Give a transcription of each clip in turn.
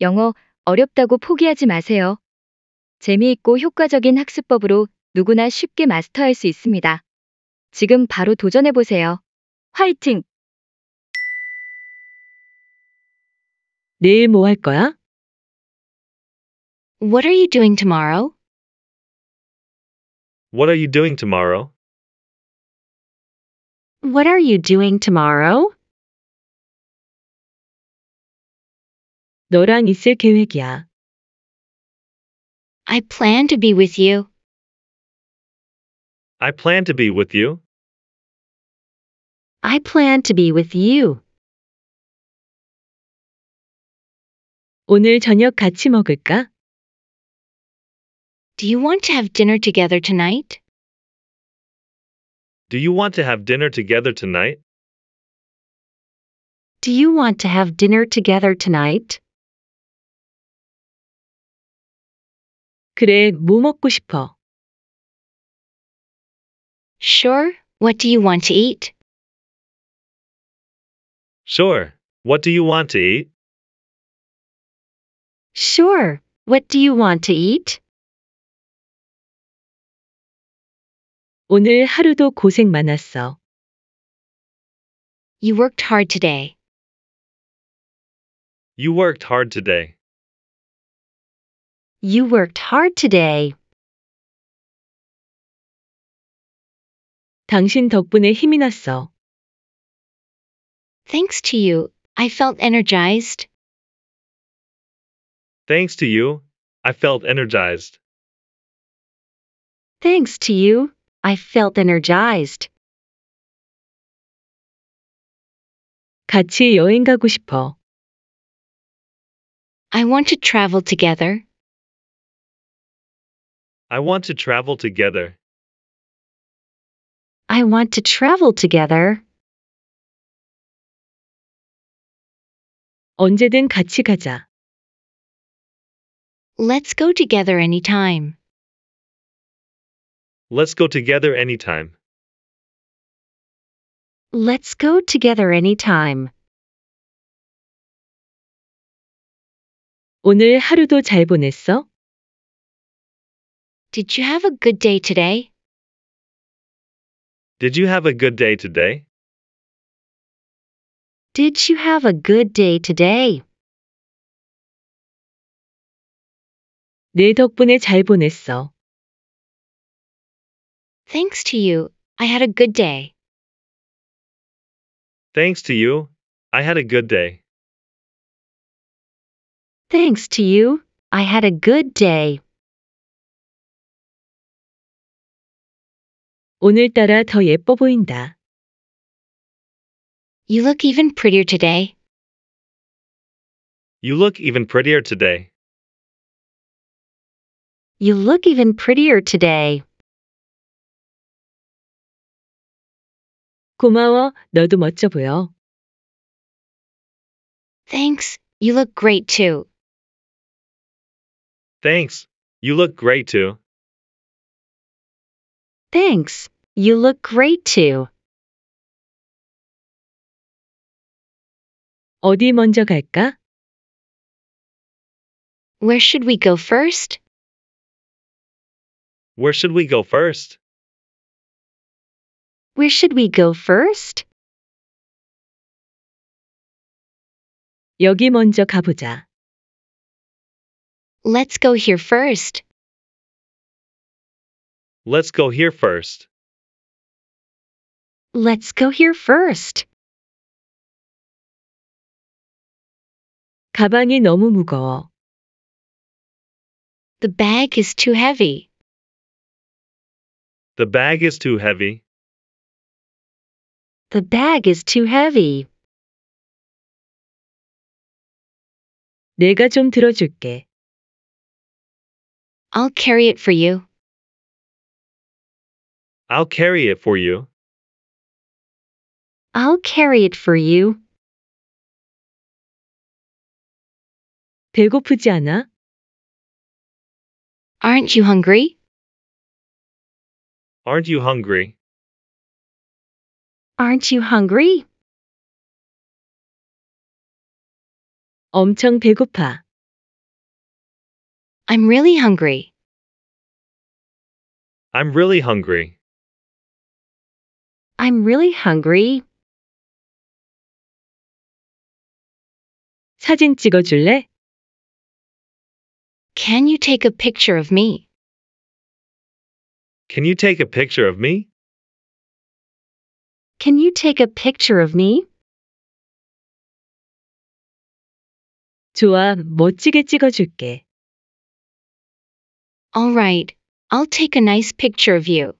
영어 어렵다고 포기하지 마세요. 재미있고 효과적인 학습법으로 누구나 쉽게 마스터할 수 있습니다. 지금 바로 도전해보세요. 화이팅! 내일 뭐 할 거야? What are you doing tomorrow? What are you doing tomorrow? What are you doing tomorrow? 너랑 있을 계획이야. I plan to be with you. I plan to be with you. I plan to be with you. 오늘 저녁 같이 먹을까? Do you want to have dinner together tonight? Do you want to have dinner together tonight? Do you want to have dinner together tonight? 그래, 뭐 먹고 싶어? Sure, what do you want to eat? Sure, what do you want to eat? Sure, what do you want to eat? 오늘 하루도 고생 많았어. You worked hard today. You worked hard today. You worked hard today. 당신 덕분에 힘이 났어. Thanks to you, I felt energized. Thanks to you, I felt energized. Thanks to you, I felt energized. 같이 여행 가고 싶어. I want to travel together. I want to travel together. I want to travel together. 언제든 같이 가자. Let's go together anytime. Let's go together anytime. Let's go together anytime. 오늘 하루도 잘 보냈어? Did you have a good day today? Did you have a good day today? Did you have a good day today? 네 덕분에 잘 보냈어. Thanks to you, I had a good day. Thanks to you, I had a good day. Thanks to you, I had a good day. 오늘따라 더 예뻐 보인다. You look even prettier today. You look even prettier today. You look even prettier today. 고마워. 너도 멋져 보여. Thanks. You look great too. Thanks. You look great too. Thanks, you look great too. 어디 먼저 갈까? Where should we go first? Where should we go first? Where should we go first? 여기 먼저 가보자. Let's go here first. Let's go here first. Let's go here first. 가방이 너무 무거워. The bag is too heavy. The bag is too heavy. The bag is too heavy. 내가 좀 들어줄게. I'll carry it for you. I'll carry it for you. I'll carry it for you. 배고프지 않아? Aren't you hungry? Aren't you hungry? Aren't you hungry? 엄청 배고파. I'm really hungry. I'm really hungry. I'm really hungry. 사진 찍어줄래? Can you take a picture of me? Can you take a picture of me? Can you take a picture of me? 좋아, 멋지게 찍어줄게. All right, I'll take a nice picture of you.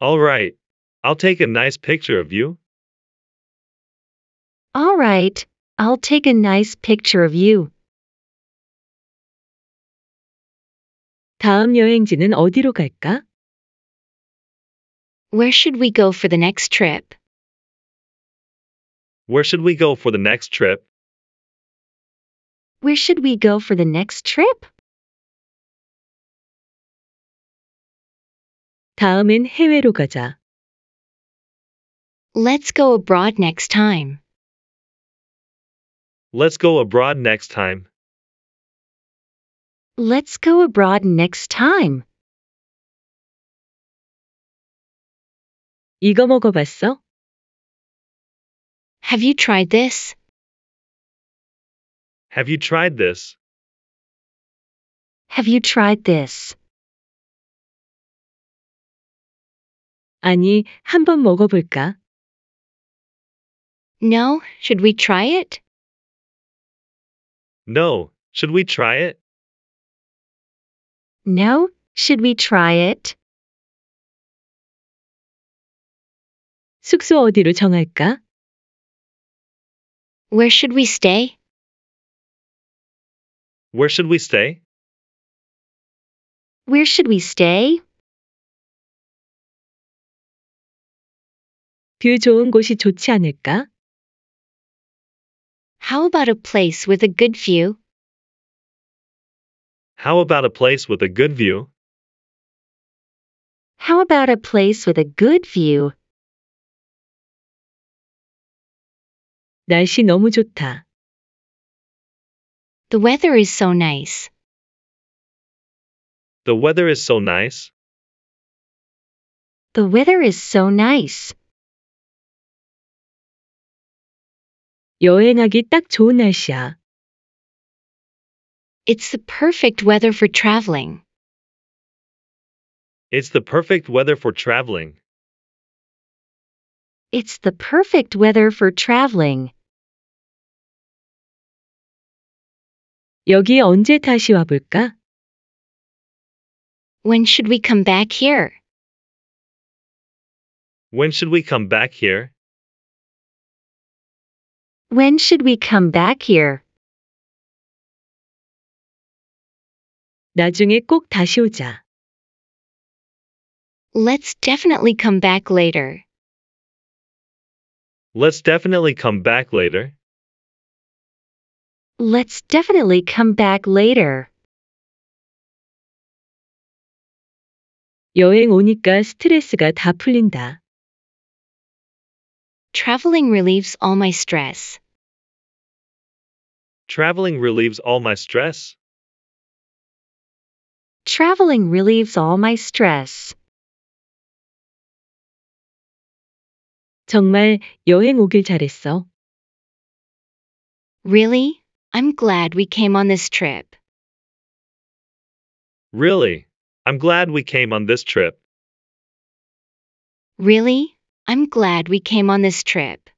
All right. I'll take a nice picture of you. All right. I'll take a nice picture of you. 다음 여행지는 어디로 갈까? Where should we go for the next trip? Where should we go for the next trip? Where should we go for the next trip? 다음엔 해외로 가자. Let's go abroad next time. Let's go abroad next time. Let's go abroad next time. 이거 먹어봤어? Have you tried this? Have you tried this? Have you tried this? 아니, 한번 먹어볼까? No, should we try it? No, should we try it? No, should we try it? 숙소 어디로 정할까? Where should we stay? Where should we stay? Where should we stay? 뷰 좋은 곳이 좋지 않을까? How about a place with a good view? How about a place with a good view? How about a place with a good view? 날씨 너무 좋다. The weather is so nice. The weather is so nice. The weather is so nice. 여행하기 딱 좋은 날씨야. It's the perfect weather for traveling. It's the perfect weather for traveling. It's the perfect weather for traveling. 여기 언제 다시 When should we come back here? When should we come back here? When should we come back here? 나중에 꼭 다시 오자. Let's definitely come back later. Let's definitely come back later. Let's definitely come back later. 여행 오니까 스트레스가 다 풀린다. Traveling relieves all my stress. Traveling relieves all my stress. Traveling relieves all my stress. 정말 여행 오길 잘했어. Really? I'm glad we came on this trip. Really? I'm glad we came on this trip. Really? I'm glad we came on this trip.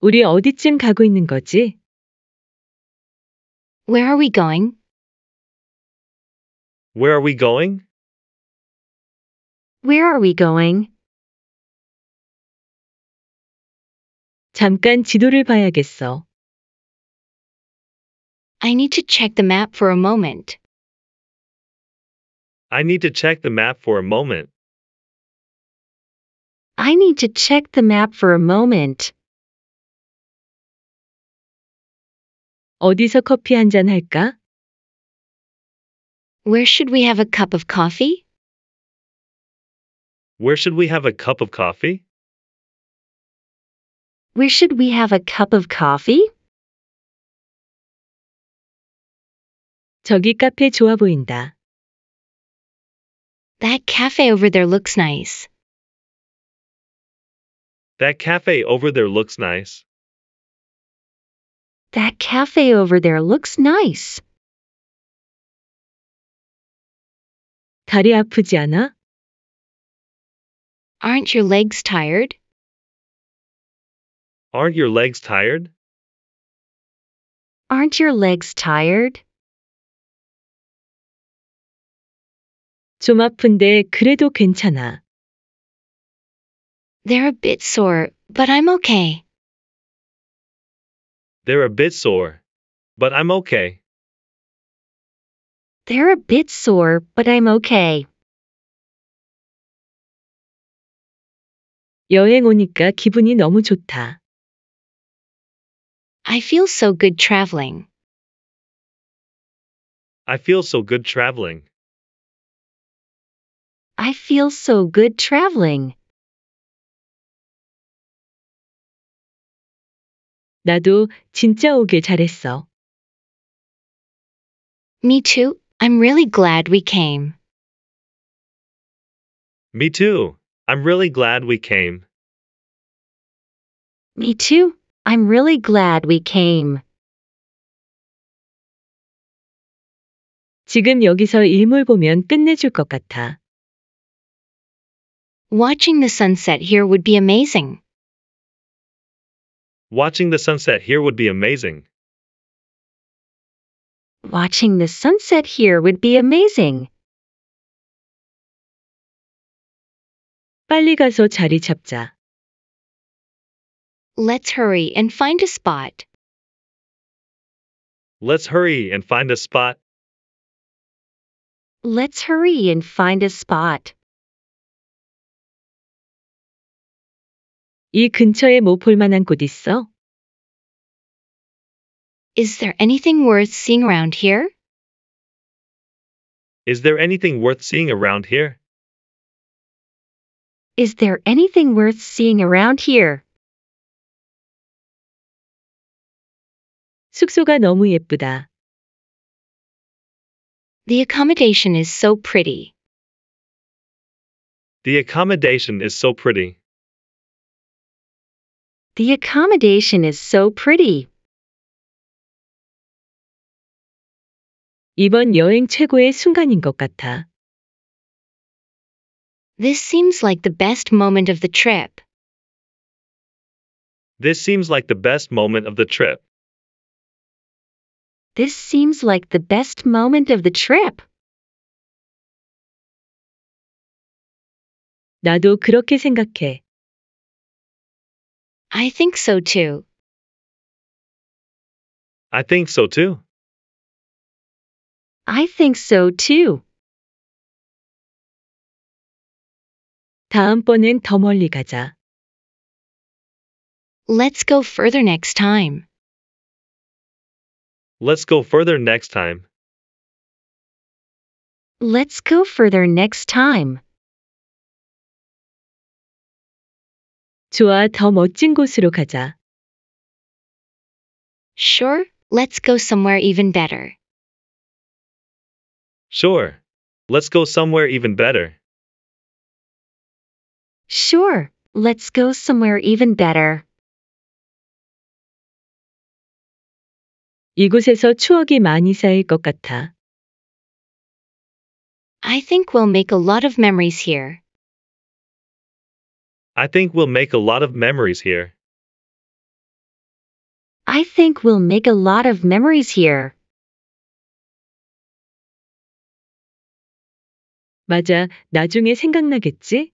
우리 어디쯤 가고 있는 거지? Where are we going? Where are we going? Where are we going? 잠깐 지도를 봐야겠어. I need to check the map for a moment. I need to check the map for a moment. I need to check the map for a moment. 어디서 커피 한 할까? Where should we have a cup of coffee? Where should we have a cup of coffee? Where should we have a cup of coffee? 저기 카페 좋아 보인다. That cafe over there looks nice. That cafe over there looks nice. That cafe over there looks nice. 다리 아프지 않아? Aren't your legs tired? Aren't your legs tired? Aren't your legs tired? 좀 아픈데 그래도 괜찮아. They're a bit sore, but I'm okay. They're a bit sore, but I'm okay. They're a bit sore, but I'm okay. 여행 오니까 기분이 너무 좋다. I feel so good traveling. I feel so good traveling. I feel so good traveling. 나도 진짜 오길 잘했어. Me too. I'm really glad we came. Me too. I'm really glad we came. Me too. I'm really glad we came. 지금 여기서 일몰 보면 끝내줄 것 같아. Watching the sunset here would be amazing. Watching the sunset here would be amazing. Watching the sunset here would be amazing. 빨리 가서 자리 잡자. Let's hurry and find a spot. Let's hurry and find a spot. Let's hurry and find a spot. 이 근처에 뭐 볼만한 곳 있어? Is there anything worth seeing around here? Is there anything worth seeing around here? Is there anything worth seeing around here? 숙소가 너무 예쁘다. The accommodation is so pretty. The accommodation is so pretty. The accommodation is so pretty. 이번 여행 최고의 순간인 것 같아. This seems like the best moment of the trip. This seems like the best moment of the trip. This seems like the best moment of the trip. 나도 그렇게 생각해. I think so too. I think so too. I think so too. 다음번엔 더 멀리 가자. Let's go further next time. Let's go further next time. Let's go further next time. 좋아, 더 멋진 곳으로 가자. Sure, let's go somewhere even better. Sure, let's go somewhere even better. Sure, let's go somewhere even better. 이곳에서 추억이 많이 쌓일 것 같아. I think we'll make a lot of memories here. I think we'll make a lot of memories here. I think we'll make a lot of memories here. 맞아, 나중에 생각나겠지?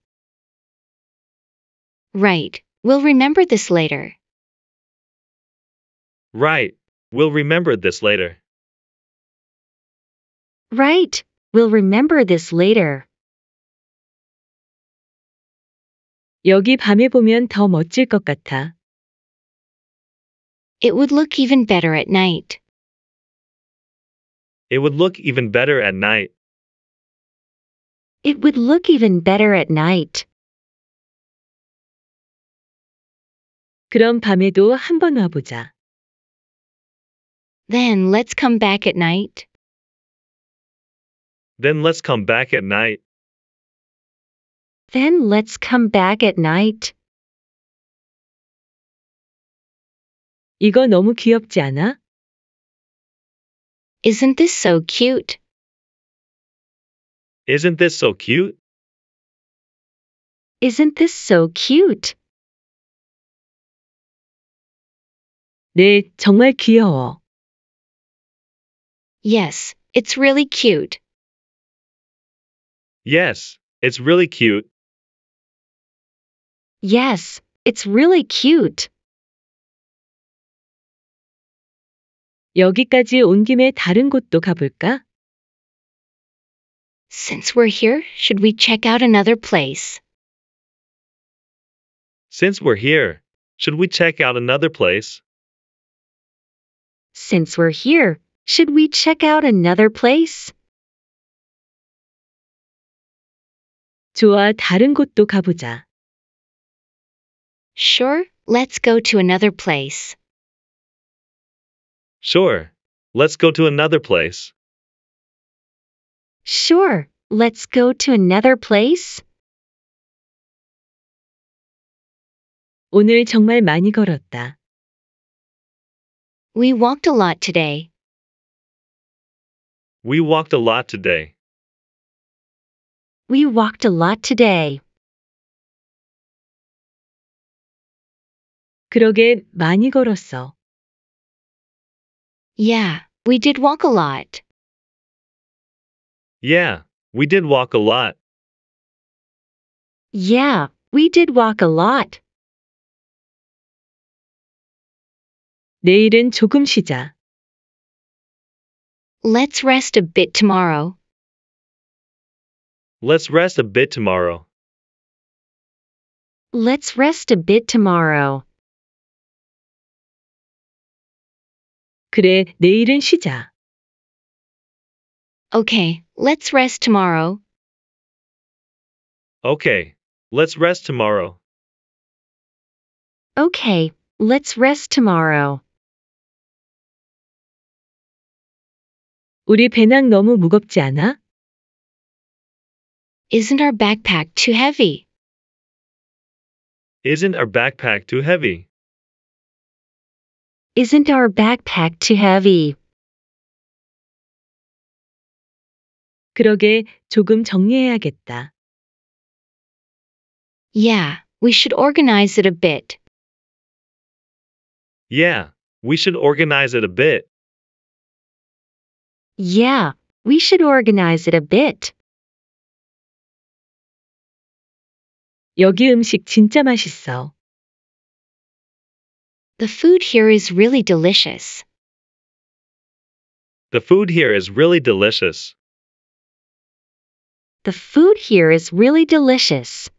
Right, we'll remember this later. Right, we'll remember this later. Right, we'll remember this later. 여기 밤에 보면 더 멋질 것 같아. It would look even better at night. It would look even better at night. It would look even better at night. 그럼 밤에도 한번 Then let's come back at night. Then let's come back at night. Then let's come back at night. 이거 너무 귀엽지 않아? Isn't this so cute? Isn't this so cute? Isn't this so cute? 네, 정말 귀여워. Yes, it's really cute. Yes, it's really cute. Yes, it's really cute. 여기까지 온 김에 다른 곳도 가볼까? Since we're here, should we check out another place? Since we're here, should we check out another place? Since we're here, should we check out another place? 좋아, 다른 곳도 가보자. Sure, let's go to another place. Sure, let's go to another place. Sure, let's go to another place. 오늘 정말 많이 걸었다. We walked a lot today. We walked a lot today. We walked a lot today. 그러게 많이 걸었어. Yeah, we did walk a lot. Yeah, we did walk a lot. Yeah, we did walk a lot. 내일은 조금 쉬자. Let's rest a bit tomorrow. Let's rest a bit tomorrow. Let's rest a bit tomorrow. 그래, 내일은 쉬자. Okay, let's rest tomorrow. Okay, let's rest tomorrow. Okay, let's rest tomorrow. 우리 배낭 너무 무겁지 않아? Isn't our backpack too heavy? Isn't our backpack too heavy? Isn't our backpack too heavy? 그러게 조금 정리해야겠다. Yeah, we should organize it a bit. Yeah, we should organize it a bit. Yeah, we should organize it a bit. 여기 음식 진짜 맛있어. The food here is really delicious. The food here is really delicious. The food here is really delicious.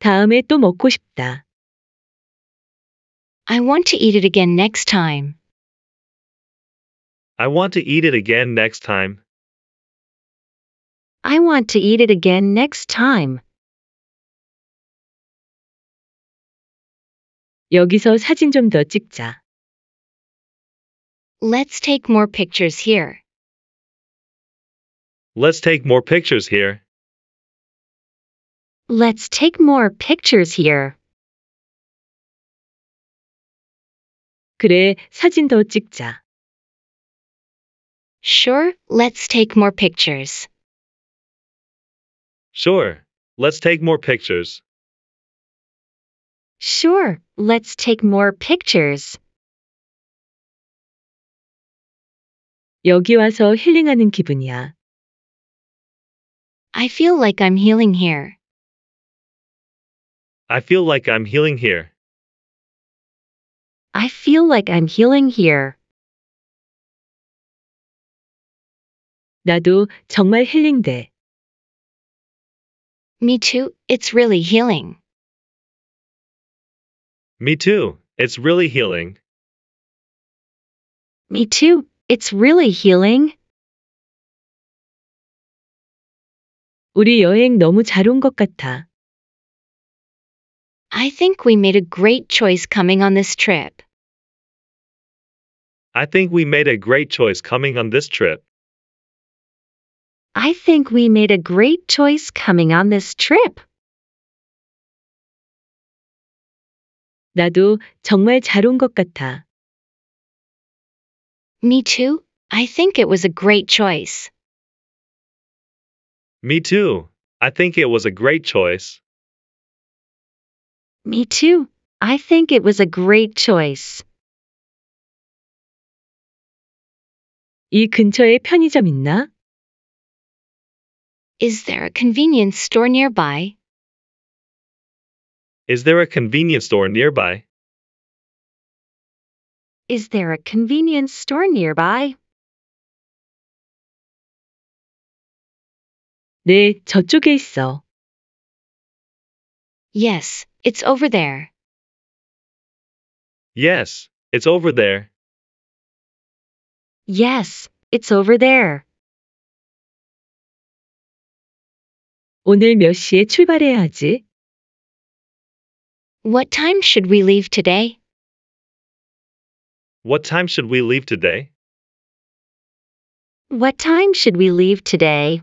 다음에 또 먹고 싶다. I want to eat it again next time. I want to eat it again next time. I want to eat it again next time. 여기서 더 찍자. Let's take more pictures here. Let's take more pictures here. Let's take more pictures here. 그래, 사진 더 찍자. Sure, let's take more pictures. Sure, let's take more pictures. Sure, Let's take more pictures. 여기 와서 힐링하는 기분이야. I feel like I'm healing here. I feel like I'm healing here. I feel like I'm healing here. 나도 정말 힐링돼. Me too, it's really healing. Me too. It's really healing. Me too. It's really healing. 우리 여행 너무 잘 같아. I think we made a great choice coming on this trip. I think we made a great choice coming on this trip. I think we made a great choice coming on this trip. 나도 정말 같아. Me too. I think it was a great choice. Me too. I think it was a great choice. Me too. I think it was a great choice. 이 근처에 편의점 있나? Is there a convenience store nearby? Is there a convenience store nearby? Is there a convenience store nearby? 네, 저쪽에 있어. Yes, it's over there. Yes, it's over there. Yes, it's over there. 오늘 몇 시에 출발해야 하지? What time should we leave today? What time should we leave today? What time should we leave today?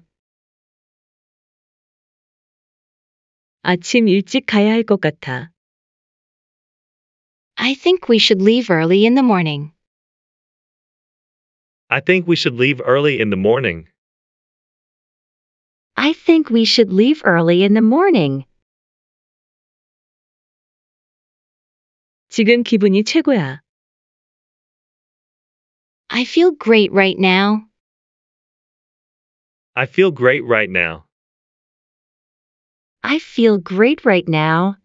아침 일찍 가야 같아. I think we should leave early in the morning. I think we should leave early in the morning. I think we should leave early in the morning. 지금 기분이 최고야. I feel great right now. I feel great right now. I feel great right now.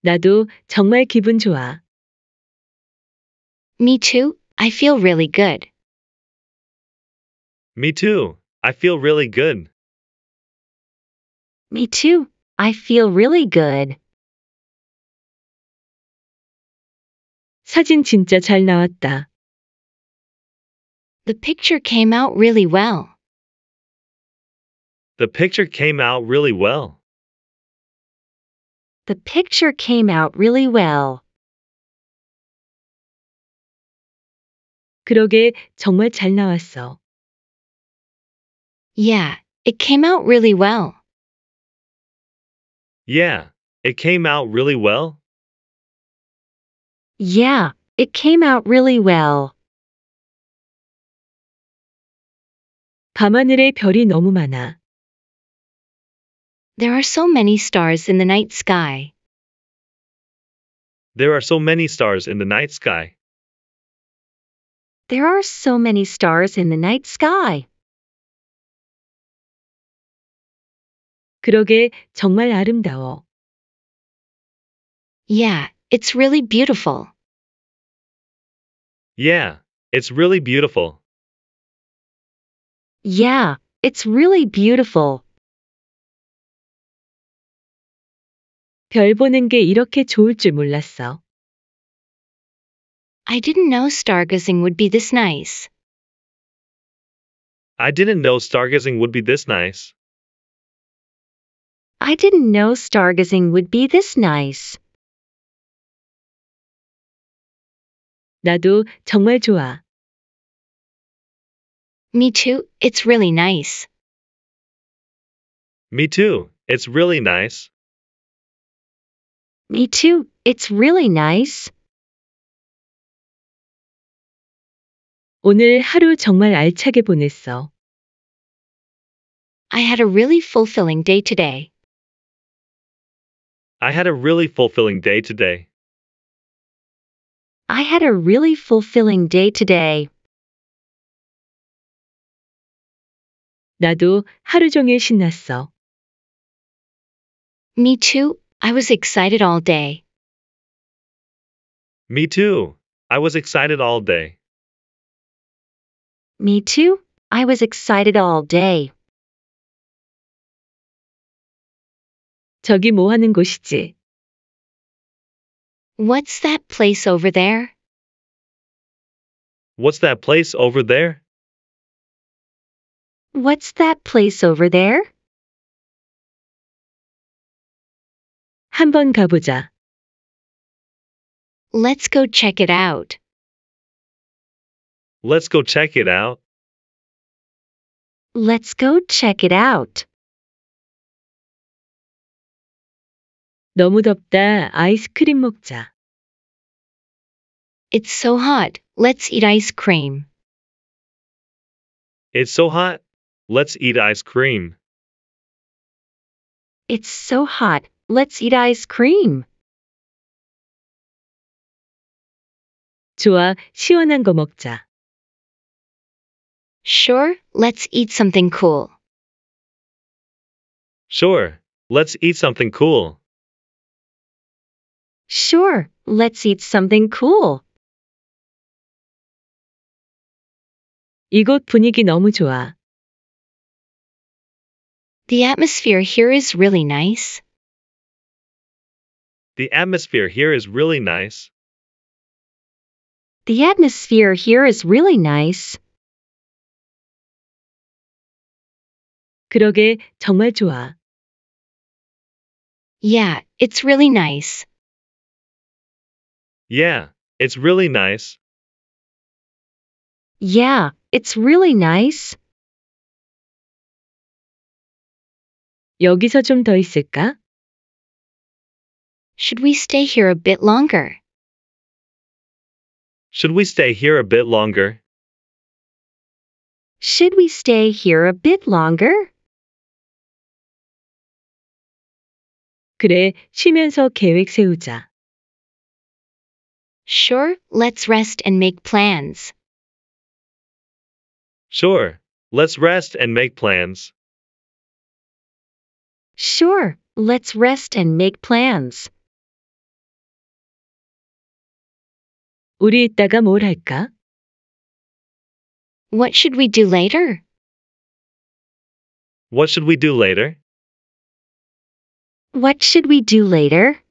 나도 정말 기분 좋아. Me too. I feel really good. Me too. I feel really good. Me too. I feel really good. 사진 진짜 잘 나왔다. The picture came out really well. The picture came out really well. The picture came out really well. 그러게 정말 잘 나왔어. Yeah, it came out really well. Yeah, it came out really well. Yeah, it came out really well. 밤하늘에 별이 너무 많아. There are so many stars in the night sky. There are so many stars in the night sky. There are so many stars in the night sky. 그러게 정말 아름다워. Yeah, it's really beautiful. Yeah, it's really beautiful. Yeah, it's really beautiful. 별 보는 게 이렇게 좋을 줄 몰랐어. I didn't know stargazing would be this nice. I didn't know stargazing would be this nice. I didn't know stargazing would be this nice. 나도 정말 좋아. Me too, it's really nice. Me too, it's really nice. Me too, it's really nice. 오늘 하루 정말 알차게 보냈어. I had a really fulfilling day today. I had a really fulfilling day today. I had a really fulfilling day today. 나도 하루 종일 신났어. Me too. I was excited all day. Me too. I was excited all day. Me too. I was excited all day. 저기 뭐 하는 곳이지? What's that place over there? What's that place over there? What's that place over there? 한번 가보자. Let's go check it out. Let's go check it out. Let's go check it out. 너무 덥다. 아이스크림 먹자. It's so hot. Let's eat ice cream. It's so hot. Let's eat ice cream. It's so hot. Let's eat ice cream. 좋아. 시원한 거 먹자. Sure, let's eat something cool. Sure, let's eat something cool. Sure, let's eat something cool. 이곳 분위기 너무 좋아. The atmosphere here is really nice. The atmosphere here is really nice. The atmosphere here is really nice. 그러게, 정말 좋아. Yeah, it's really nice. Yeah, it's really nice. Yeah, it's really nice. 여기서 있을까? Should we stay here a bit longer? Should we stay here a bit longer? Should we stay here a bit longer? 그래, 쉬면서 계획 세우자. Sure, let's rest and make plans. Sure, let's rest and make plans. Sure, let's rest and make plans. 우리 이따가 뭘 할까? What should we do later? What should we do later? What should we do later?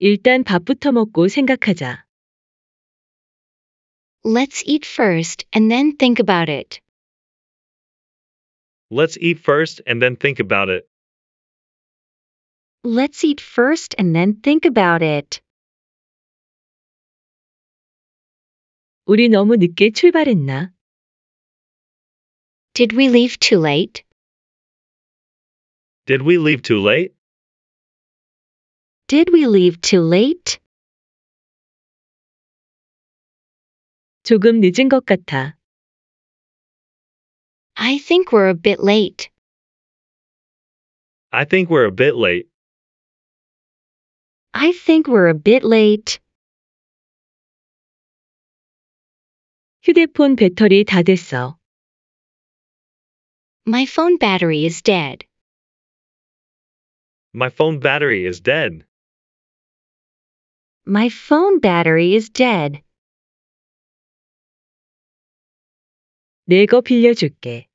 일단 밥부터 먹고 생각하자. Let's eat first and then think about it. Let's eat first and then think about it. Let's eat first and then think about it. 우리 너무 늦게 출발했나? Did we leave too late? Did we leave too late? Did we leave too late? 조금 늦은 것 같아. I think we're a bit late. I think we're a bit late. I think we're a bit late. 휴대폰 배터리 다 됐어. My phone battery is dead. My phone battery is dead. My phone battery is dead. 내거 빌려줄게.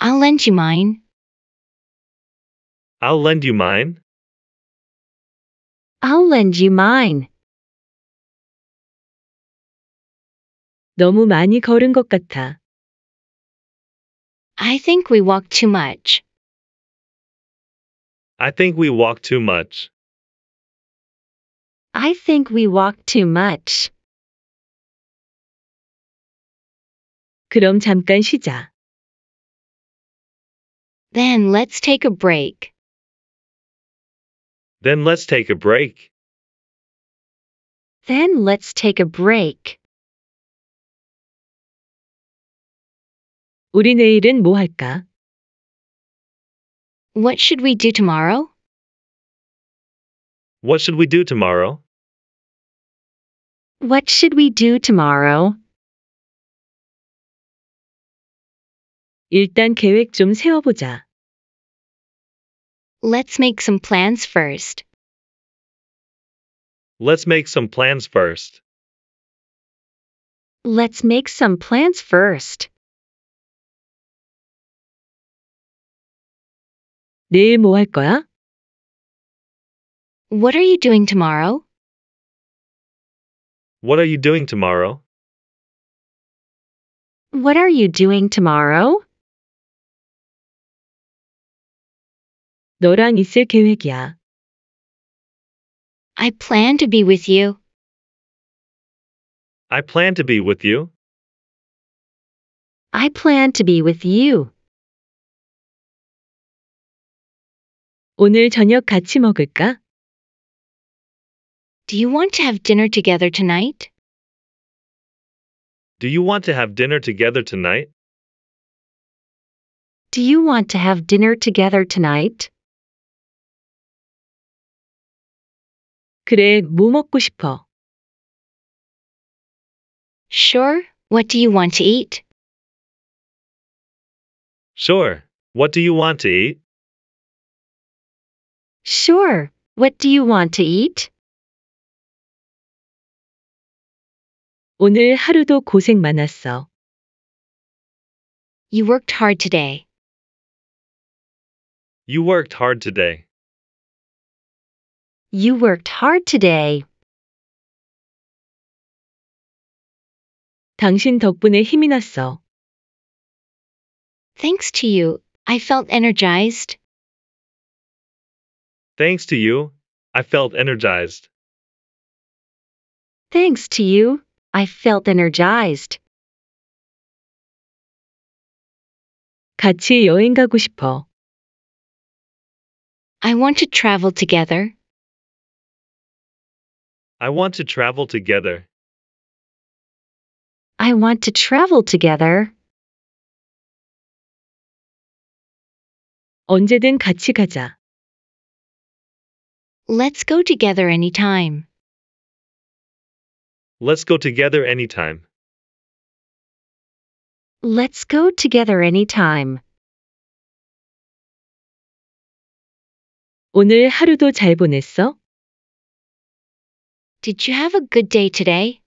I'll lend you mine. I'll lend you mine. I'll lend you mine. 너무 많이 걸은 것 같아. I think we walk too much. I think we walked too much. I think we walk too much. 그럼 잠깐 쉬자. Then let's take a break. Then let's take a break. Then let's take a break. 우리 내일은 뭐 할까? What should we do tomorrow? What should we do tomorrow? What should we do tomorrow? 일단 계획 좀 세워보자. Let's make some plans first. Let's make some plans first. Let's make some plans first. 내일 거야? What are you doing tomorrow? What are you doing tomorrow? What are you doing tomorrow? 너랑 있을 계획이야. I plan to be with you. I plan to be with you. I plan to be with you. 오늘 저녁 같이 먹을까? Do you want to have dinner together tonight? Do you want to have dinner together tonight? Do you want to have dinner together tonight? 그래, 뭐 먹고 싶어? Sure, what do you want to eat? Sure, what do you want to eat? Sure, what do you want to eat? 오늘 하루도 고생 많았어. You worked hard today. You worked hard today. You worked hard today. 당신 덕분에 힘이 났어. Thanks to you, I felt energized. Thanks to you, I felt energized. Thanks to you, I felt energized. 같이 여행 가고 싶어. I want to travel together. I want to travel together. I want to travel together. 언제든 같이 가자. Let's go together anytime. Let's go together anytime. Let's go together anytime. 오늘 하루도 잘 보냈어? Did you have a good day today?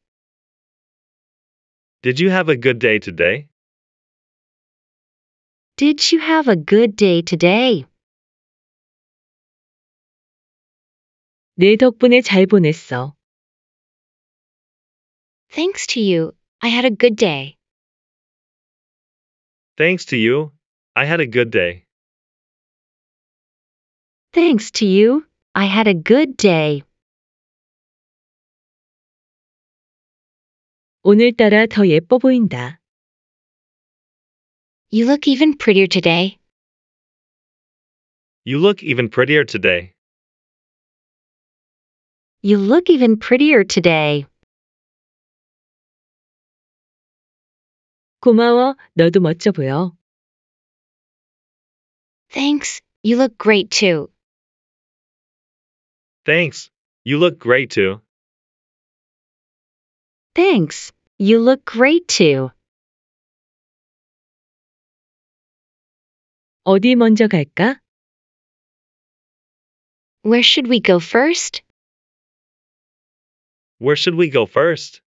Did you have a good day today? Did you have a good day today? 내 덕분에 잘 보냈어. Thanks to you, I had a good day. Thanks to you, I had a good day. Thanks to you, I had a good day. 오늘따라 더 예뻐 보인다. You look even prettier today. You look even prettier today. You look even prettier today. 고마워. 너도 멋져 보여. Thanks. You look great too. Thanks. You look great too. Thanks. You look great too. 어디 먼저 갈까? Where should we go first? Where should we go first?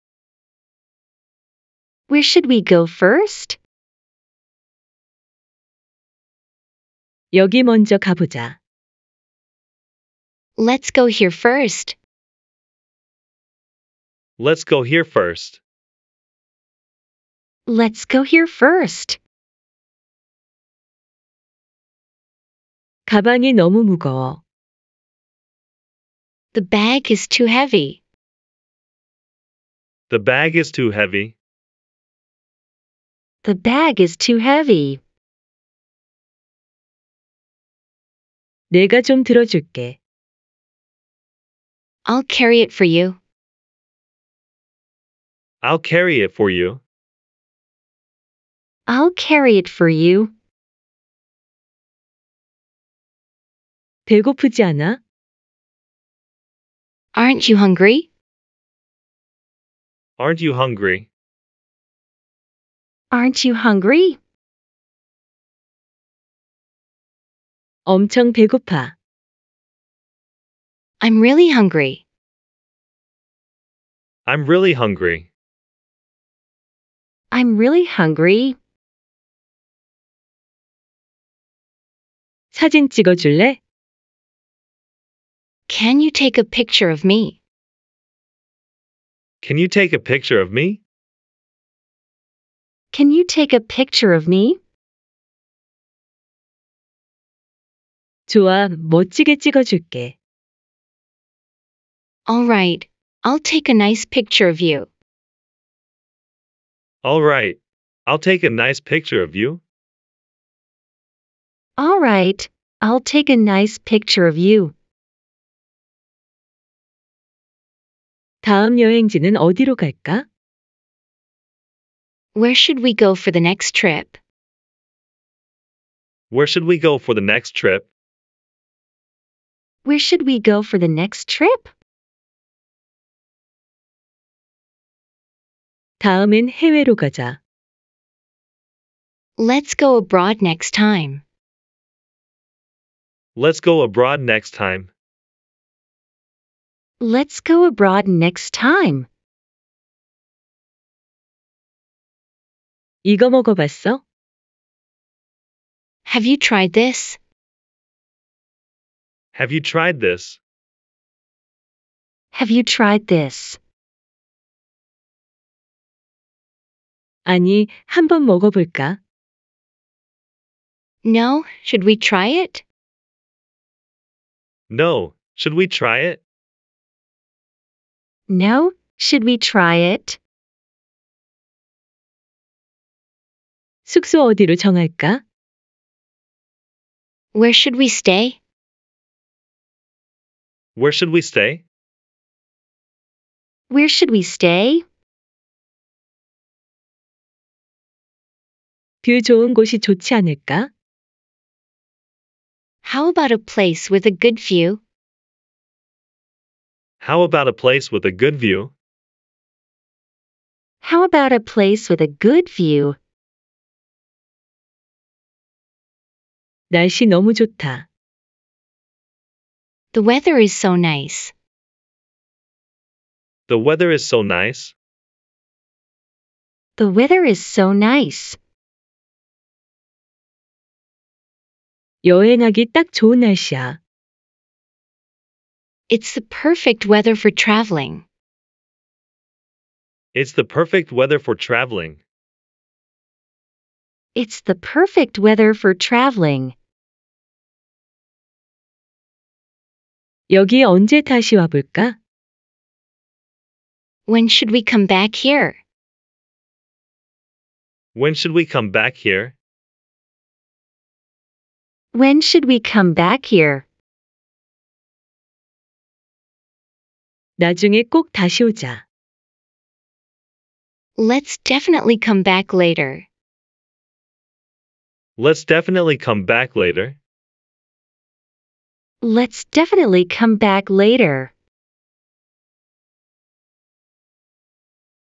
Where should we go first? 여기 먼저 가보자. Let's go here first. Let's go here first. Let's go here first. 가방이 너무 무거워. The bag is too heavy. The bag is too heavy. The bag is too heavy. 내가 좀 들어줄게. I'll carry it for you. I'll carry it for you. I'll carry it for you. 배고프지 않아? Aren't you hungry? Aren't you hungry? Aren't you hungry? 엄청 배고파. I'm really hungry. I'm really hungry. I'm really hungry. 사진 찍어줄래? Can you take a picture of me? Can you take a picture of me? can you take a picture of me? 좋아, 멋지게 찍어줄게. All right, I'll take a nice picture of you. All right, I'll take a nice picture of you. All right, I'll take a nice picture of you. 다음 여행지는 어디로 갈까? Where should we go for the next trip? Where should we go for the next trip? Where should we go for the next trip? 다음엔 해외로 가자. Let's go abroad next time. Let's go abroad next time. Let's go abroad next time. 이거 먹어봤어? Have you tried this? Have you tried this? Have you tried this? 아니, 한번 먹어볼까? No, should we try it? No, should we try it? No, should we try it? 숙소 어디로 정할까? Where should we stay? Where should we stay? Where should we stay? 뷰 좋은 곳이 좋지 않을까? How about a place with a good view? How about a place with a good view? How about a place with a good view? 날씨 너무 좋다. The weather is so nice. The weather is so nice. The weather is so nice. 여행하기 딱 좋은 날씨야. It's the perfect weather for traveling. It's the perfect weather for traveling. It's the perfect weather for traveling. 여기 언제 다시 When should we come back here? When should we come back here? When should we come back here? 나중에 꼭 다시 오자. Let's definitely come back later. Let's definitely come back later. Let's definitely come back later.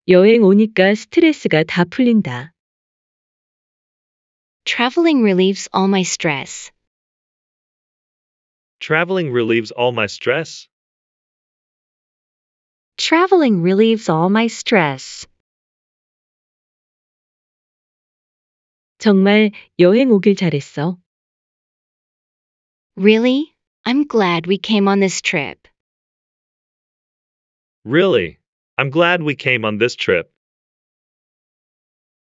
여행 오니까 스트레스가 다 풀린다. Traveling relieves all my stress. Traveling relieves all my stress. Traveling relieves all my stress. 정말 여행 오길 잘했어. Really? I'm glad we came on this trip. Really? I'm glad we came on this trip.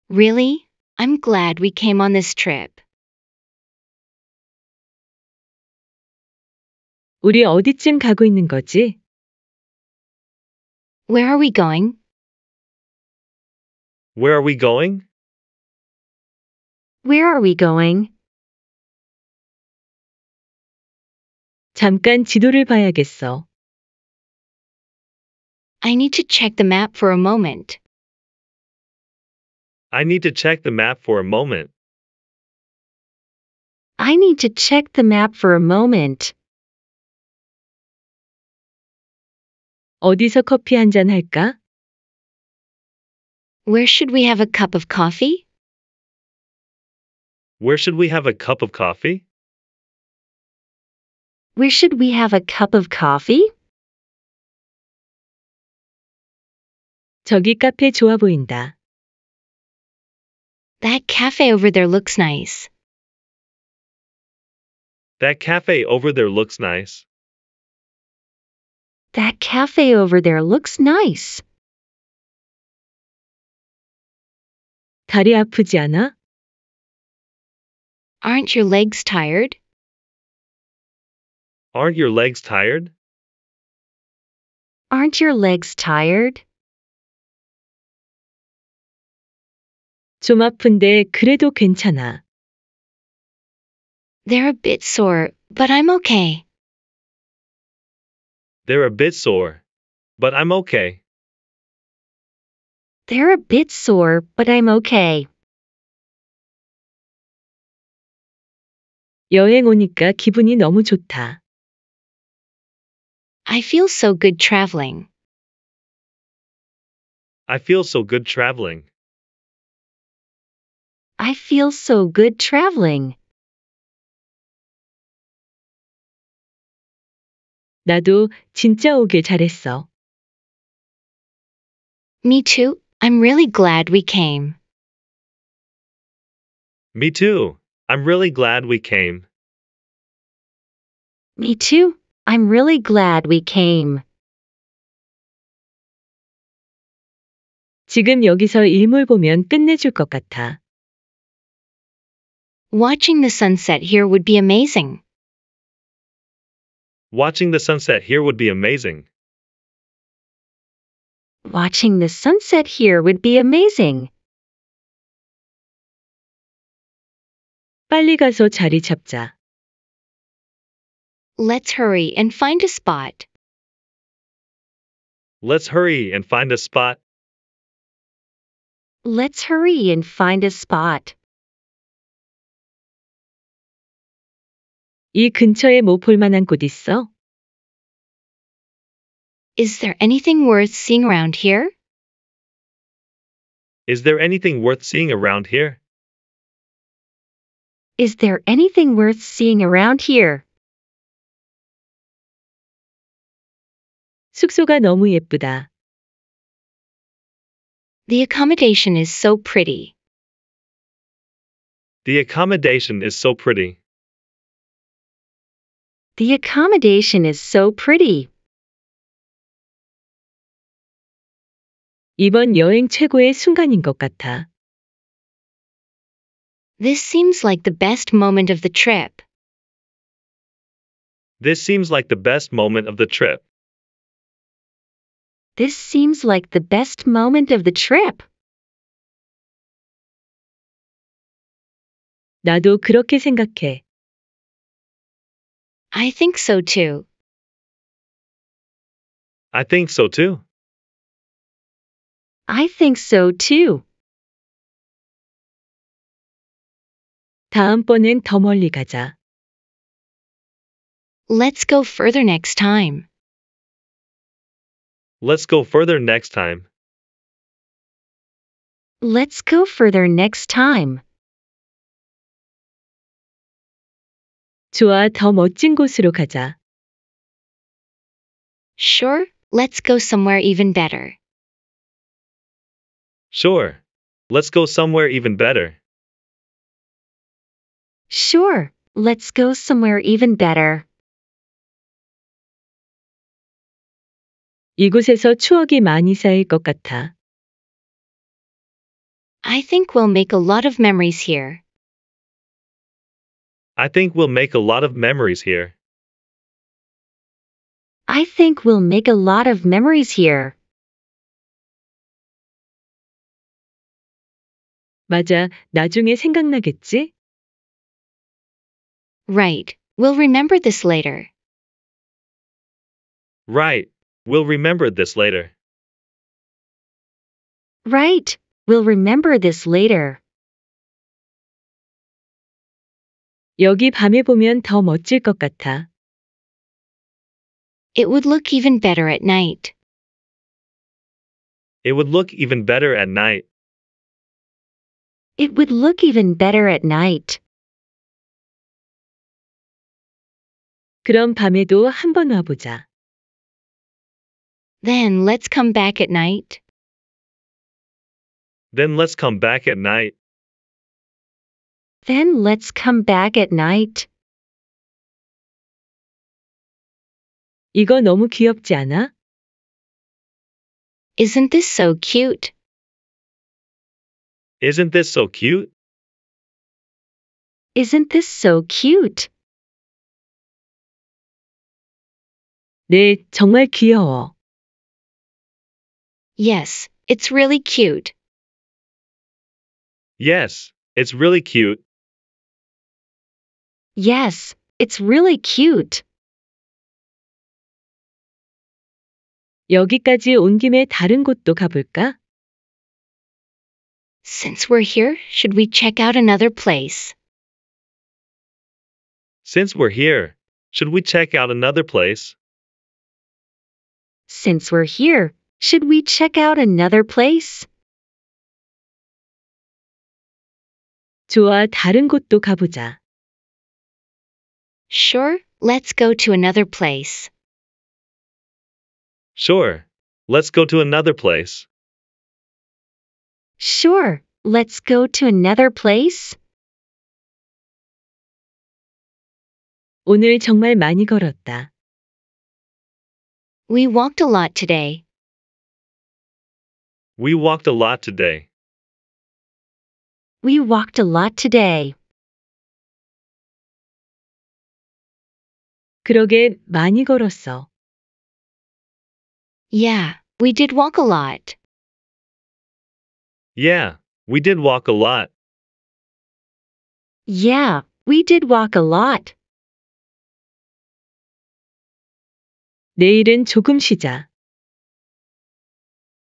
Really? I'm glad we came on this trip. 우리 어디쯤 가고 있는 거지? Where are we going? Where are we going? Where are we going? 잠깐 지도를 봐야겠어. I need to check the map for a moment. I need to check the map for a moment. I need to check the map for a moment. 어디서 커피 할까? Where should we have a cup of coffee? Where should we have a cup of coffee? Where should we have a cup of coffee? 저기 카페 좋아 보인다. That cafe over there looks nice. That cafe over there looks nice. That cafe over there looks nice. 다리 아프지 않아? Aren't your legs tired? Aren't your legs tired? Aren't your legs tired? 좀 아픈데 그래도 괜찮아. They're a bit sore, but I'm okay. They're a bit sore, but I'm okay. They're a bit sore, but I'm okay. 여행 오니까 기분이 너무 좋다. I feel so good traveling. I feel so good traveling. I feel so good traveling. 나도 진짜 오길 잘했어. Me too. I'm really glad we came. Me too. I'm really glad we came. Me too. I'm really glad we came. 지금 여기서 일몰 보면 끝내줄 것 같아. Watching the sunset here would be amazing. Watching the sunset here would be amazing. Watching the sunset here would be amazing. 빨리 가서 자리 잡자. Let's hurry and find a spot. Let's hurry and find a spot. Let's hurry and find a spot. 이 근처에 만한 곳 있어? Is there anything worth seeing around here? Is there anything worth seeing around here? Is there anything worth seeing around here? 숙소가 너무 예쁘다. The accommodation is so pretty. The accommodation is so pretty. The accommodation is so pretty. 이번 여행 최고의 순간인 것 같아. This seems like the best moment of the trip. This seems like the best moment of the trip. This seems like the best moment of the trip. 나도 그렇게 생각해. I think so too. I think so too. I think so too. 다음번엔 더 멀리 가자. Let's go further next time. Let's go further next time. Let's go further next time. 좋아, 더 멋진 곳으로 가자. Sure, let's go somewhere even better. Sure, let's go somewhere even better. Sure, let's go somewhere even better. 이곳에서 추억이 많이 쌓일 것 같아. I think we'll make a lot of memories here. I think we'll make a lot of memories here. I think we'll make a lot of memories here. 맞아, 나중에 생각나겠지? Right. We'll remember this later. Right. We'll remember this later. Right. We'll remember this later. 여기 밤에 보면 더 멋질 것 같아. It would look even better at night. It would look even better at night. It would look even better at night. 그럼 밤에도 한번 와보자. Then let's come back at night. Then let's come back at night. Then let's come back at night. 이거 너무 귀엽지 않아? Isn't this so cute? Isn't this so cute? Isn't this so cute? 네, 정말 귀여워. Yes, it's really cute. Yes, it's really cute. Yes, it's really cute. 여기까지 온 김에 다른 곳도 가볼까? Since we're here, should we check out another place? Since we're here, should we check out another place? Since we're here, should we check out another place? 좋아, 다른 곳도 가보자. Sure, let's go to another place. Sure, let's go to another place. Sure, let's go to another place. 오늘 정말 많이 걸었다. We walked a lot today. We walked a lot today. We walked a lot today. 그러게 많이 걸었어. Yeah, we did walk a lot. Yeah, we did walk a lot. Yeah, we did walk a lot. 내일은 조금 쉬자.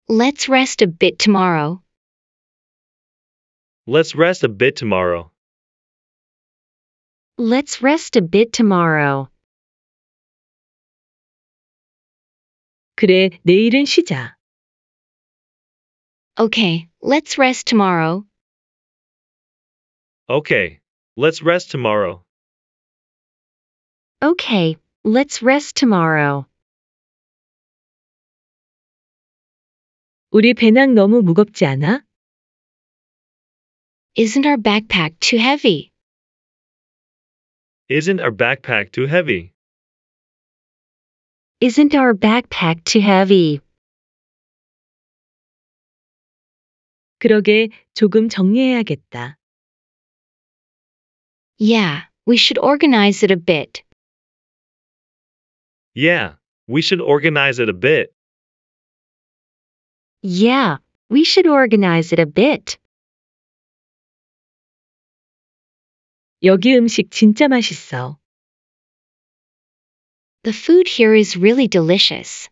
Let's rest a bit tomorrow. Let's rest a bit tomorrow. Let's rest a bit tomorrow. 그래, 내일은 쉬자. Okay, let's rest tomorrow. Okay, let's rest tomorrow. Okay, let's rest tomorrow. 우리 배낭 너무 무겁지 않아? Isn't our backpack too heavy? Isn't our backpack too heavy? Isn't our backpack too heavy? 그러게 조금 정리해야겠다. Yeah, we should organize it a bit. Yeah, we should organize it a bit. Yeah, we should organize it a bit. 여기 음식 진짜 맛있어. The food here is really delicious.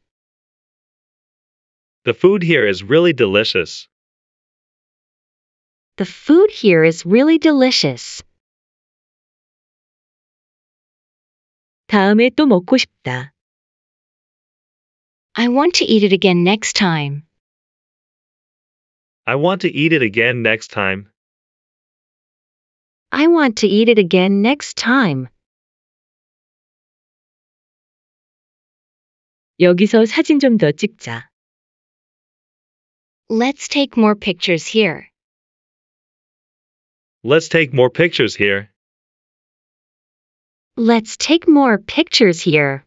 The food here is really delicious. The food here is really delicious. 다음에 또 먹고 싶다. I want to eat it again next time. I want to eat it again next time. I want to eat it again next time. 여기서 더 찍자. Let's take more pictures here. Let's take more pictures here. Let's take more pictures here.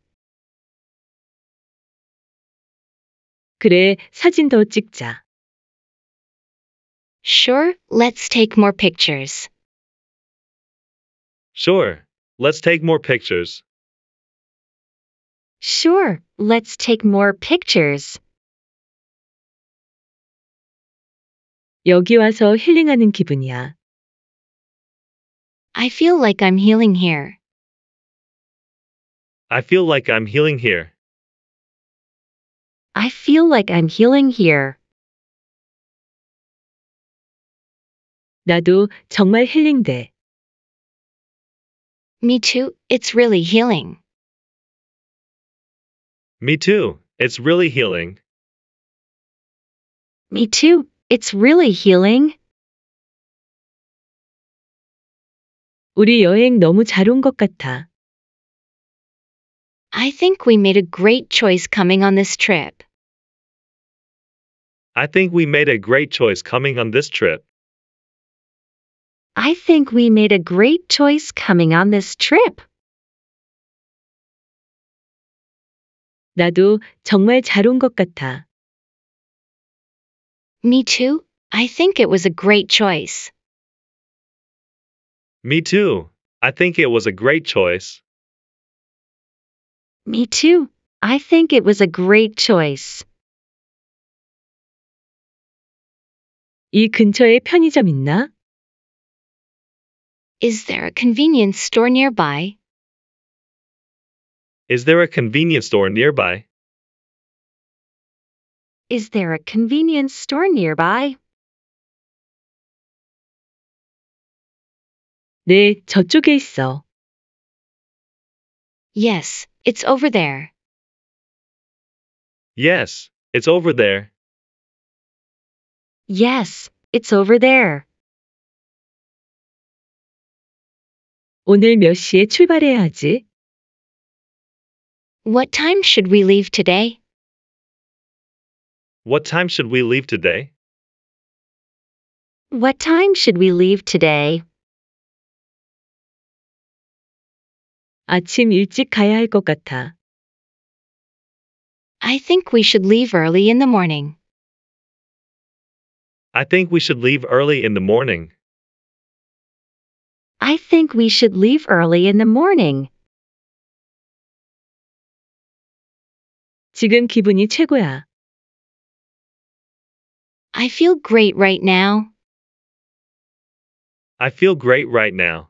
그래, 사진 더 찍자. Sure, let's take more pictures. Sure, let's take more pictures. Sure, let's take more pictures. 여기 와서 힐링하는 기분이야. I feel like I'm healing here. I feel like I'm healing here. I feel like I'm healing here. 나도 정말 힐링돼. Me too, it's really healing. Me too, it's really healing. Me too, it's really healing. 우리 여행 너무 잘 같아. I think we made a great choice coming on this trip. I think we made a great choice coming on this trip. I think we made a great choice coming on this trip. 나도 정말 같아. Me too. I think it was a great choice. Me too. I think it was a great choice. Me too. I think it was a great choice. 이 근처에 편의점 있나? Is there a convenience store nearby? Is there a convenience store nearby? Is there a convenience store nearby? 네, 저쪽에 있어. Yes, it's over there. Yes, it's over there. Yes, it's over there. 오늘 몇 시에 출발해야 하지? What time should we leave today? What time should we leave today? What time should we leave today? 아침 일찍 가야 같아. I think we should leave early in the morning. I think we should leave early in the morning. I think we should leave early in the morning. 지금 기분이 최고야. I feel great right now. I feel great right now.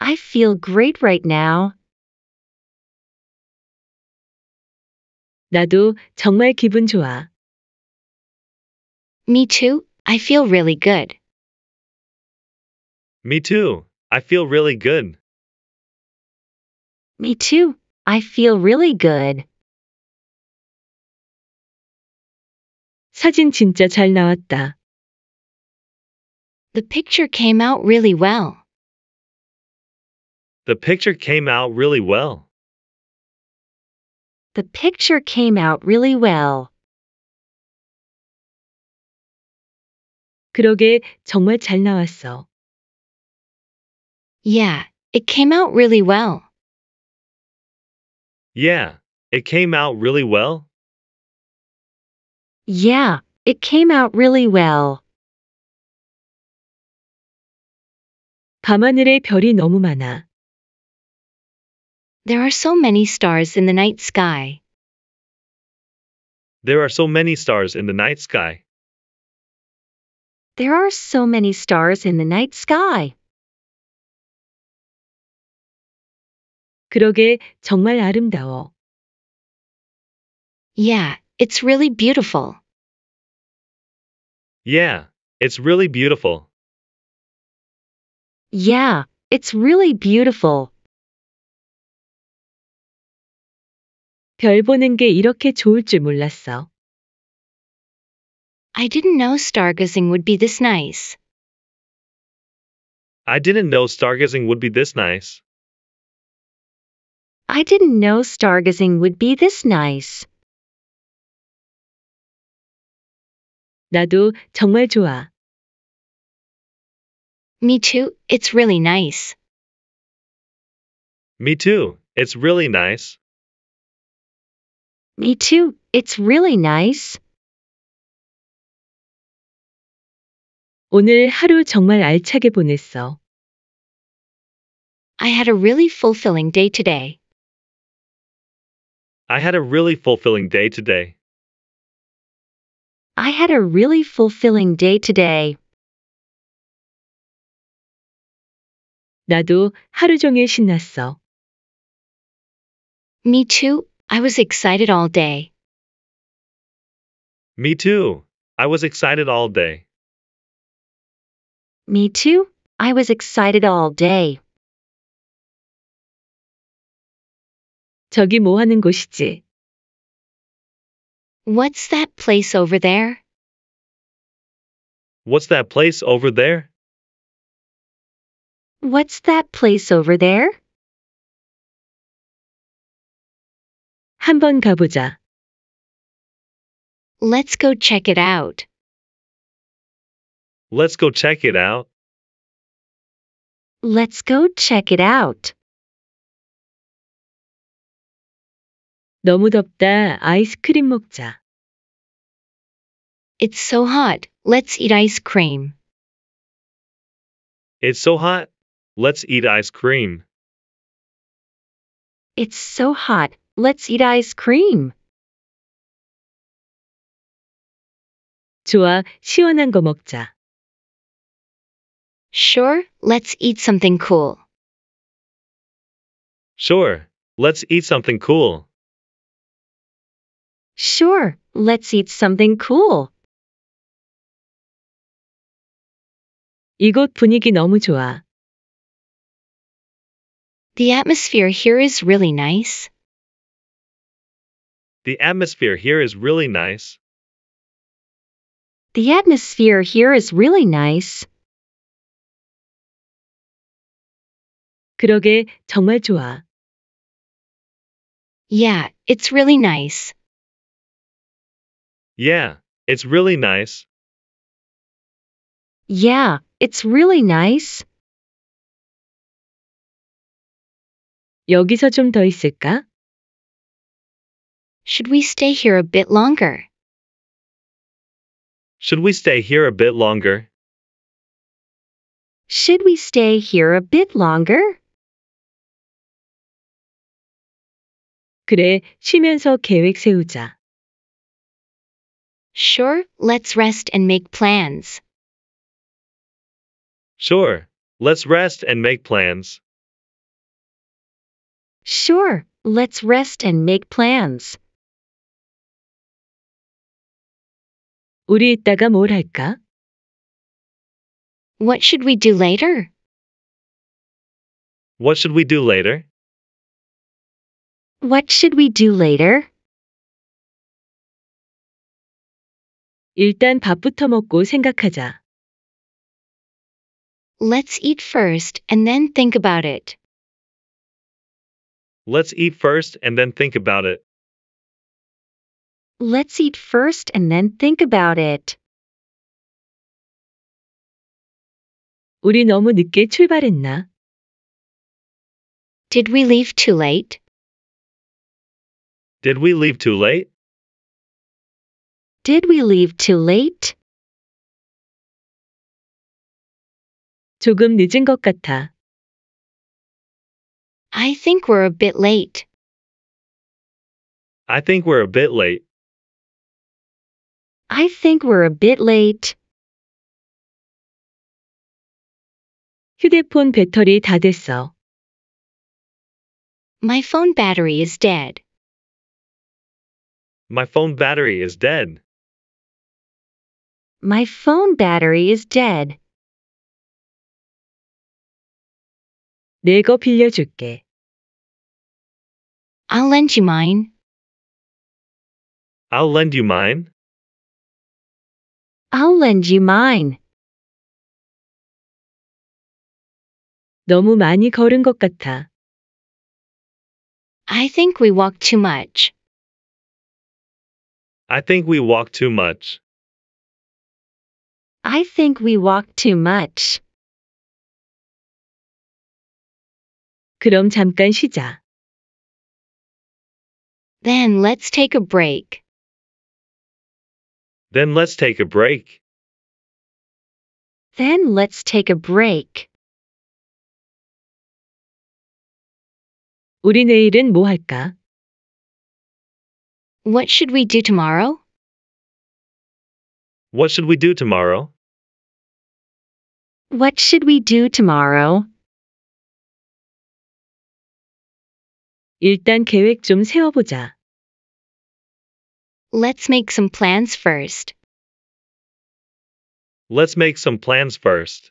I feel great right now. 나도 정말 기분 좋아. Me too. I feel really good. Me too. I feel really good. Me too. I feel really good. 사진 진짜 잘 나왔다. The picture came out really well. The picture came out really well. The picture came out really well. 그러게 정말 잘 나왔어. Yeah, it came out really well. Yeah, it came out really well. Yeah, it came out really well. 밤하늘에 별이 너무 많아. There are so many stars in the night sky. There are so many stars in the night sky. There are so many stars in the night sky. 그러게 정말 아름다워. Yeah, it's really beautiful. Yeah, it's really beautiful. Yeah, it's really beautiful. 별 보는 게 이렇게 좋을 줄 몰랐어. I didn't know stargazing would be this nice. I didn't know stargazing would be this nice. I didn't know stargazing would be this nice. 나도 정말 좋아. Me too, it's really nice. Me too, it's really nice. Me too, it's really nice. 오늘 하루 정말 알차게 보냈어. I had a really fulfilling day today. I had a really fulfilling day today. I had a really fulfilling day today. 나도 하루 종일 신났어. Me too. I was excited all day. Me too. I was excited all day. Me too. I was excited all day. 저기 뭐 하는 곳이지? What's that place over there? What's that place over there? What's that place over there? 한번 가보자. Let's go check it out. Let's go check it out. Let's go check it out. 너무 덥다. 아이스크림 먹자. It's so hot. Let's eat ice cream. It's so hot. Let's eat ice cream. It's so hot. Let's eat ice cream. 좋아. 시원한 거 먹자. Sure, let's eat something cool. Sure, let's eat something cool. Sure, let's eat something cool. 이곳 분위기 너무 좋아. The atmosphere here is really nice. The atmosphere here is really nice. The atmosphere here is really nice. 그러게, 정말 좋아. Yeah, it's really nice. Yeah, it's really nice. Yeah, it's really nice. 여기서 있을까? Should we stay here a bit longer? Should we stay here a bit longer? Should we stay here a bit longer? 그래, 쉬면서 계획 세우자. Sure, let's rest and make plans. Sure, let's rest and make plans. Sure, let's rest and make plans. 우리 이따가 뭘 할까? What should we do later? What should we do later? What should we do later? 일단 밥부터 먹고 생각하자. Let's eat first and then think about it. Let's eat first and then think about it. Let's eat first and then think about it. 우리 너무 늦게 출발했나? Did we leave too late? Did we leave too late? Did we leave too late? 조금 늦은 것 같아. I think we're a bit late. I think we're a bit late. I think we're a bit late. 휴대폰 배터리 다 됐어. My phone battery is dead. My phone battery is dead. My phone battery is dead. 내거 빌려줄게. I'll lend you mine. I'll lend you mine. I'll lend you mine. 너무 많이 걸은 것 같아. I think we walk too much. I think we walked too much. I think we walk too much. 그럼 잠깐 쉬자. Then let's take a break. Then let's take a break. Then let's take a break. 우리 내일은 뭐 할까? What should we do tomorrow? What should we do tomorrow? What should we do tomorrow? 일단 계획 좀 세워보자. Let's make some plans first. Let's make some plans first.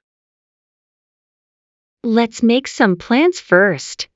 Let's make some plans first.